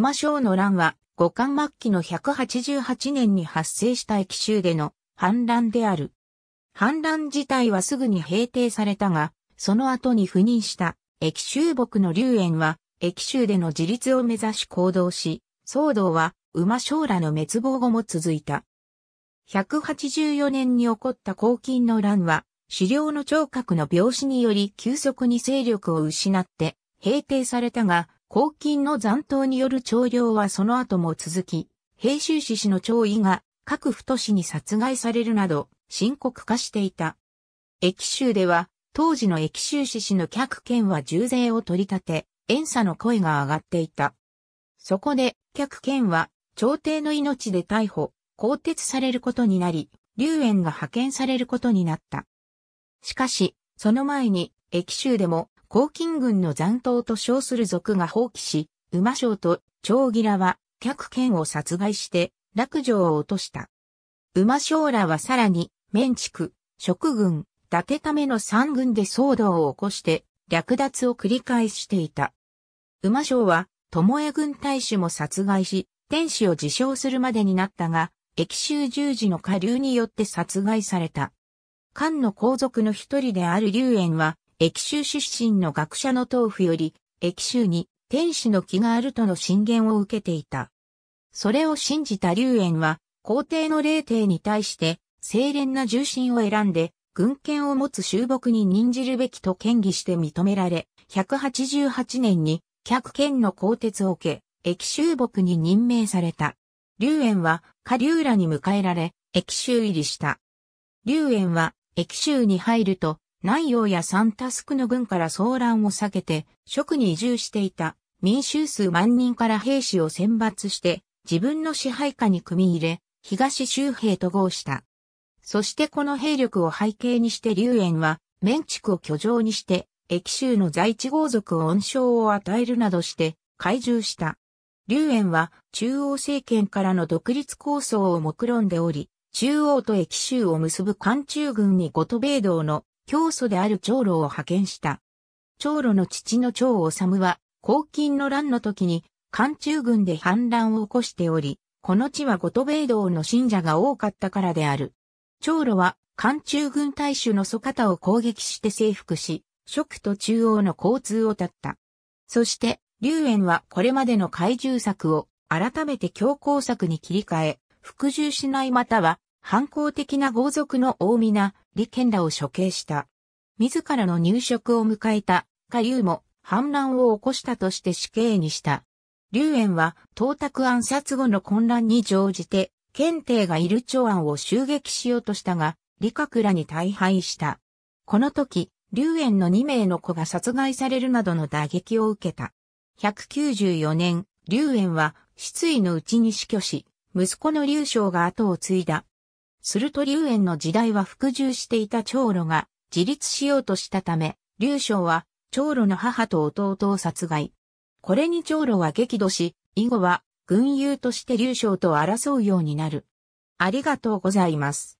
馬将の乱は、五冠末期の188年に発生した駅州での反乱である。反乱自体はすぐに平定されたが、その後に赴任した駅州牧の龍炎は、駅州での自立を目指し行動し、騒動は馬将らの滅亡後も続いた。184年に起こった黄金の乱は、狩猟の聴覚の病死により急速に勢力を失って平定されたが、黄金の残党による徴用はその後も続き、平州市氏の徴位が各府都市に殺害されるなど深刻化していた。駅州では当時の駅州市氏の客権は重税を取り立て、遠差の声が上がっていた。そこで客権は朝廷の命で逮捕、更迭されることになり、龍園が派遣されることになった。しかし、その前に、駅州でも黄金軍の残党と称する族が放棄し、馬将と長ギらは客剣を殺害して落城を落とした。馬将らはさらに、面畜、職軍、伊達ための三軍で騒動を起こして略奪を繰り返していた。馬将は、巴軍大使も殺害し、天使を自称するまでになったが、駅州十字の下流によって殺害された。漢の皇族の一人である龍炎は、駅州出身の学者の豆腐より、駅州に天使の木があるとの進言を受けていた。それを信じた龍炎は、皇帝の霊帝に対して、清廉な重臣を選んで、軍権を持つ修牧に任じるべきと建議して認められ、188年に、客権の鋼鉄を受け、駅州牧に任命された。龍炎は、下流らに迎えられ、駅州入りした。龍炎は、駅州に入ると、内洋やサンタスクの軍から騒乱を避けて、職に移住していた民衆数万人から兵士を選抜して、自分の支配下に組み入れ、東周兵と合した。そしてこの兵力を背景にして龍炎は、メンチクを居城にして、駅州の在地豪族を恩賞を与えるなどして、懐柔した。龍炎は中央政権からの独立構想を目論んでおり、中央と駅州を結ぶ関中軍にゴトベ道の教祖である長老を派遣した。長老の父の長治は、黄金の乱の時に、漢中軍で反乱を起こしており、この地は五都米道の信者が多かったからである。長老は、漢中軍大衆の祖方を攻撃して征服し、食と中央の交通を断った。そして、龍炎はこれまでの怪獣策を改めて強硬策に切り替え、服従しないまたは反抗的な豪族の大皆、利権らを処刑した。自らの入植を迎えた、下流も反乱を起こしたとして死刑にした。劉炎は、東卓暗殺後の混乱に乗じて、検定がいる長安を襲撃しようとしたが、李閣らに大敗した。この時、劉炎の2名の子が殺害されるなどの打撃を受けた。194年、劉炎は、失意のうちに死去し、息子の劉将が後を継いだ。すると龍園の時代は服従していた長老が自立しようとしたため、龍将は長老の母と弟を殺害。これに長老は激怒し、以後は軍友として龍将と争うようになる。ありがとうございます。